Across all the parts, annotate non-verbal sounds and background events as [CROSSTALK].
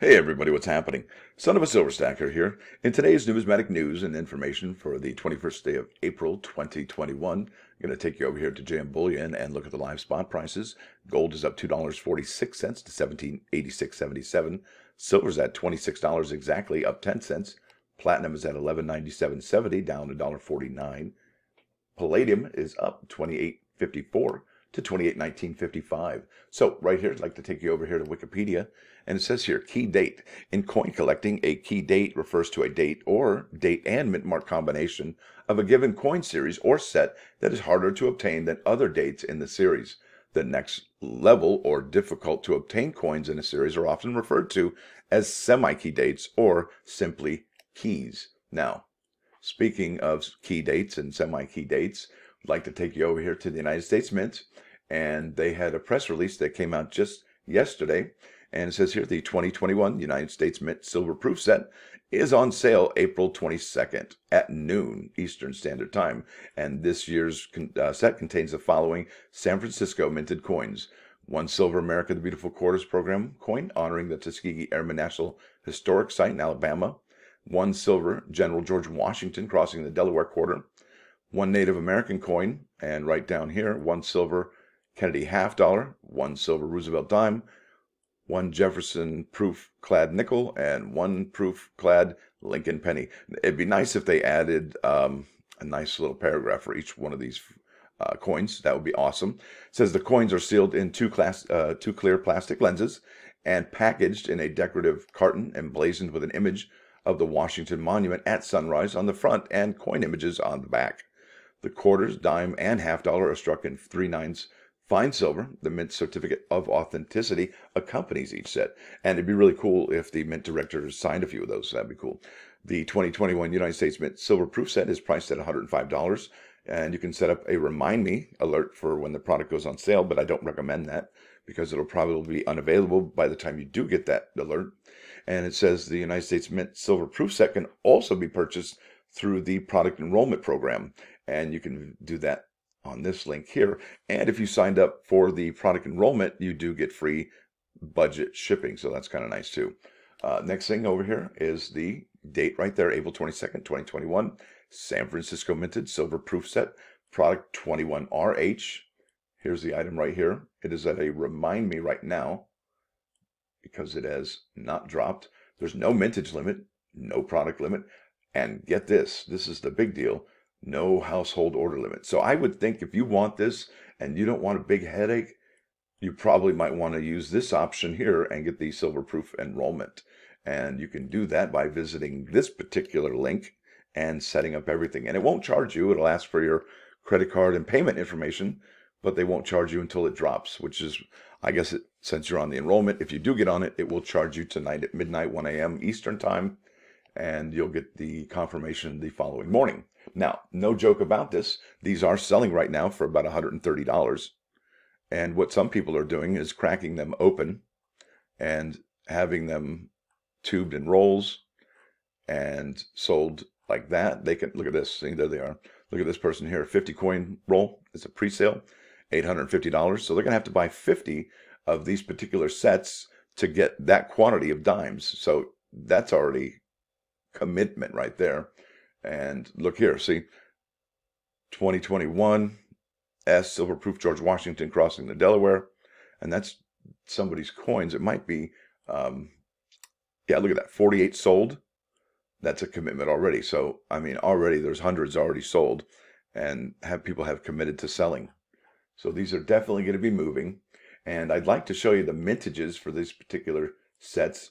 Hey everybody, what's happening? Son of a Silver Stacker here. In today's numismatic news and information for the 21st day of April 2021, I'm going to take you over here to JM Bullion and look at the live spot prices. Gold is up $2.46 to 1786.77. Silver's at $26 exactly, up 10 cents. Platinum is at 1197.70, down $1.49. Palladium is up 28.54 to 28, 1955. So right here, I'd like to take you over here to Wikipedia, and it says here, key date. In coin collecting, a key date refers to a date or date and mint mark combination of a given coin series or set that is harder to obtain than other dates in the series. The next level or difficult to obtain coins in a series are often referred to as semi-key dates or simply keys. Now, speaking of key dates and semi-key dates, I'd like to take you over here to the United States Mint. And they had a press release that came out just yesterday. And it says here the 2021 United States Mint Silver Proof Set is on sale April 22nd at noon Eastern Standard Time. And this year's uh, set contains the following San Francisco minted coins one silver America the Beautiful Quarters program coin honoring the Tuskegee Airmen National Historic Site in Alabama, one silver General George Washington crossing the Delaware Quarter, one Native American coin, and right down here, one silver Kennedy half dollar, one silver Roosevelt dime, one Jefferson proof clad nickel, and one proof clad Lincoln penny. It'd be nice if they added um, a nice little paragraph for each one of these uh, coins. That would be awesome. It says the coins are sealed in two, class, uh, two clear plastic lenses and packaged in a decorative carton emblazoned with an image of the Washington Monument at sunrise on the front and coin images on the back. The quarters, dime, and half dollar are struck in three nines fine silver. The mint certificate of authenticity accompanies each set. And it'd be really cool if the mint director signed a few of those. That'd be cool. The 2021 United States Mint Silver Proof Set is priced at $105. And you can set up a remind me alert for when the product goes on sale, but I don't recommend that because it'll probably be unavailable by the time you do get that alert. And it says the United States Mint Silver Proof Set can also be purchased through the product enrollment program. And you can do that on this link here. And if you signed up for the product enrollment, you do get free budget shipping. So that's kind of nice too. Uh, next thing over here is the date right there, April 22nd, 2021, San Francisco Minted Silver Proof Set, product 21RH. Here's the item right here. It is at a remind me right now because it has not dropped. There's no mintage limit, no product limit. And get this, this is the big deal, no household order limit. So I would think if you want this and you don't want a big headache, you probably might want to use this option here and get the silver proof enrollment. And you can do that by visiting this particular link and setting up everything. And it won't charge you. It'll ask for your credit card and payment information, but they won't charge you until it drops, which is, I guess, it, since you're on the enrollment, if you do get on it, it will charge you tonight at midnight, 1 a.m. Eastern Time and you'll get the confirmation the following morning. Now, no joke about this, these are selling right now for about $130. And what some people are doing is cracking them open and having them tubed in rolls and sold like that. They can look at this. See, there they are. Look at this person here. 50 coin roll. It's a pre-sale, $850. So they're going to have to buy 50 of these particular sets to get that quantity of dimes. So that's already commitment right there. And look here, see, 2021 S Silverproof George Washington crossing the Delaware, and that's somebody's coins. It might be, um, yeah, look at that, 48 sold. That's a commitment already. So I mean, already there's hundreds already sold, and have people have committed to selling. So these are definitely going to be moving, and I'd like to show you the mintages for these particular sets.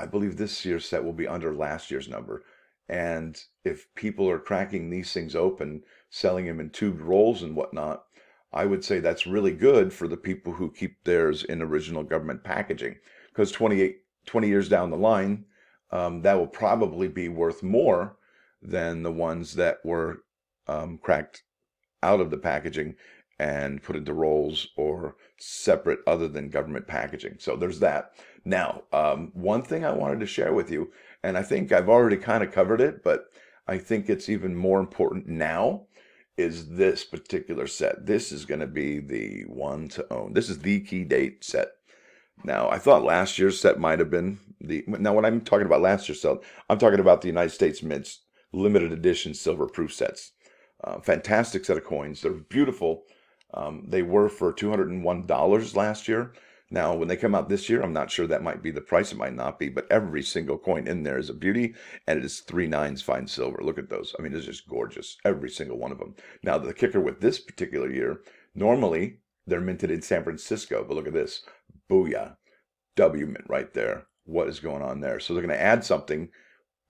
I believe this year's set will be under last year's number. And if people are cracking these things open, selling them in tubed rolls and whatnot, I would say that's really good for the people who keep theirs in original government packaging. Because 20 years down the line, um, that will probably be worth more than the ones that were um, cracked out of the packaging and put into rolls or separate other than government packaging. So there's that. Now, um, one thing I wanted to share with you, and I think I've already kind of covered it, but I think it's even more important now, is this particular set. This is going to be the one to own. This is the key date set. Now, I thought last year's set might have been the. Now, when I'm talking about last year's set, I'm talking about the United States Mint's limited edition silver proof sets. Uh, fantastic set of coins. They're beautiful um, they were for $201 last year. Now, when they come out this year, I'm not sure that might be the price. It might not be, but every single coin in there is a beauty, and it is three nines fine silver. Look at those. I mean, it's just gorgeous. Every single one of them. Now, the kicker with this particular year, normally they're minted in San Francisco, but look at this. Booyah. W mint right there. What is going on there? So they're going to add something,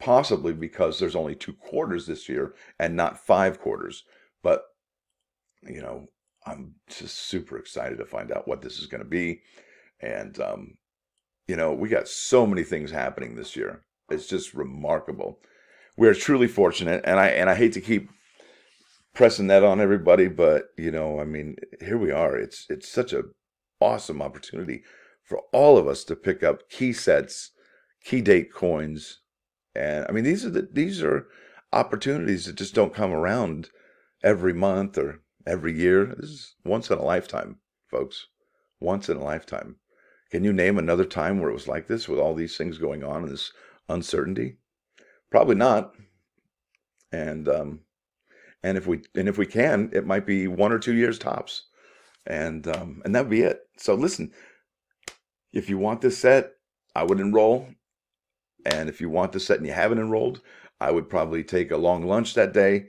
possibly because there's only two quarters this year and not five quarters. But, you know, I'm just super excited to find out what this is going to be. And, um, you know, we got so many things happening this year. It's just remarkable. We are truly fortunate. And I, and I hate to keep pressing that on everybody, but you know, I mean, here we are. It's, it's such a awesome opportunity for all of us to pick up key sets, key date coins. And I mean, these are the, these are opportunities that just don't come around every month or every year. This is once in a lifetime, folks. Once in a lifetime. Can you name another time where it was like this with all these things going on and this uncertainty? Probably not. And um, and if we and if we can, it might be one or two years tops, and um, and that'd be it. So listen, if you want this set, I would enroll. And if you want this set and you haven't enrolled, I would probably take a long lunch that day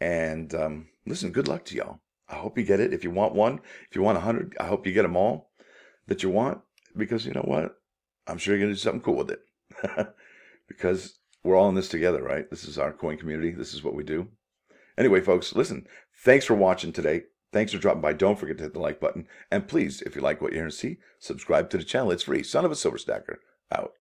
and um, listen, good luck to y'all. I hope you get it. If you want one, if you want a hundred, I hope you get them all that you want because you know what? I'm sure you're going to do something cool with it [LAUGHS] because we're all in this together, right? This is our coin community. This is what we do. Anyway, folks, listen, thanks for watching today. Thanks for dropping by. Don't forget to hit the like button. And please, if you like what you going and see, subscribe to the channel. It's free. Son of a Silver Stacker out.